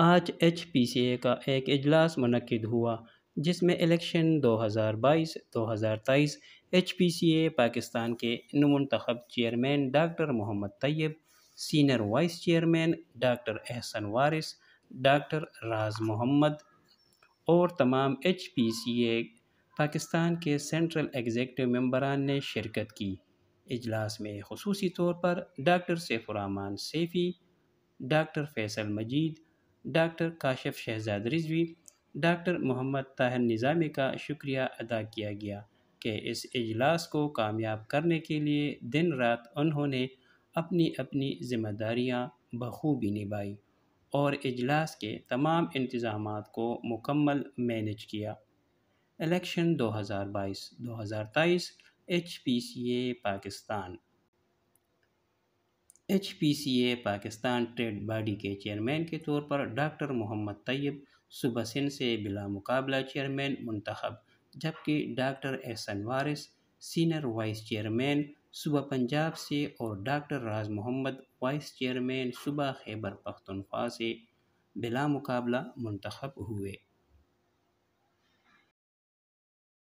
आज H P C ए का एक अजलास मनद हुआ जिसमें election 2022, 2023 H P C A Pakistan के नमंतखब chairman doctor Mohammad Tayyab senior vice chairman doctor Ehsan Waris doctor Raj Mohammad और तमाम H P C A Pakistan के सेंट्रल एग्जेक्टिव मेम्बरान ने शिरकत की इजलास में खसूसी तौर पर doctor Saifurrahman Saifi doctor Faisal Majeed doctor Kashif Shahzad Rizvi doctor Mohammad Tahir Nizami का शुक्रिया अदा किया गया कि इस इजलास को कामयाब करने के लिए दिन रात उन्होंने अपनी अपनी ज़िम्मेदारियाँ बखूबी निभाई और इजलास के तमाम इंतज़ाम को मुकम्मल मैनेज किया election 2022-2023 H P C A Pakistan H P C A Pakistan trade body के चेयरमैन के तौर पर डॉक्टर मोहम्मद तैयब सुबसिन से बिला मुकाबला चेयरमैन मंतखब जबकि doctor Ehsan Waris senior vice chairman सुबह पंजाब से और doctor Raj Mohammad vice chairman सुबह खैबर पख्तनख्वा से बिला मुकाबला मंतखब हुए